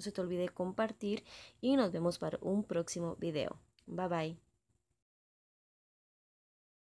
No se te olvide compartir y nos vemos para un próximo video. Bye bye.